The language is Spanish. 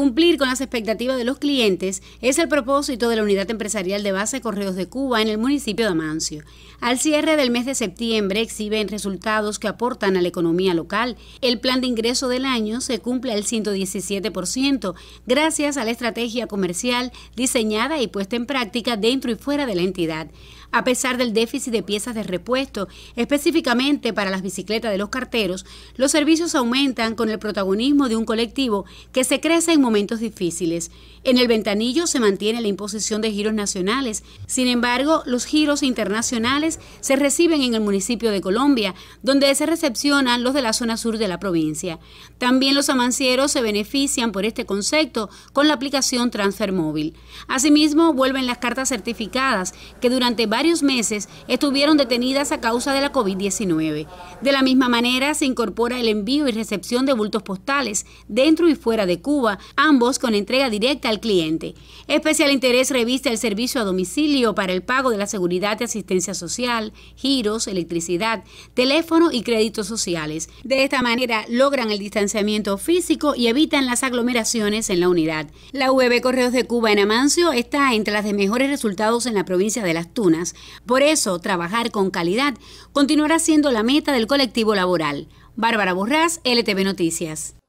Cumplir con las expectativas de los clientes es el propósito de la Unidad Empresarial de Base Correos de Cuba en el municipio de Amancio. Al cierre del mes de septiembre exhiben resultados que aportan a la economía local. El plan de ingreso del año se cumple al 117% gracias a la estrategia comercial diseñada y puesta en práctica dentro y fuera de la entidad. A pesar del déficit de piezas de repuesto, específicamente para las bicicletas de los carteros, los servicios aumentan con el protagonismo de un colectivo que se crece en momentos difíciles. En el ventanillo se mantiene la imposición de giros nacionales. Sin embargo, los giros internacionales se reciben en el municipio de Colombia, donde se recepcionan los de la zona sur de la provincia. También los amancieros se benefician por este concepto con la aplicación Transfer Móvil. Asimismo, vuelven las cartas certificadas que durante varios meses estuvieron detenidas a causa de la COVID-19. De la misma manera, se incorpora el envío y recepción de bultos postales dentro y fuera de Cuba, ambos con entrega directa al cliente. Especial interés revista el servicio a domicilio para el pago de la seguridad de asistencia social, giros, electricidad, teléfono y créditos sociales. De esta manera logran el distanciamiento físico y evitan las aglomeraciones en la unidad. La UB e Correos de Cuba en Amancio está entre las de mejores resultados en la provincia de Las Tunas. Por eso, trabajar con calidad continuará siendo la meta del colectivo laboral. Bárbara Borrás, LTV Noticias.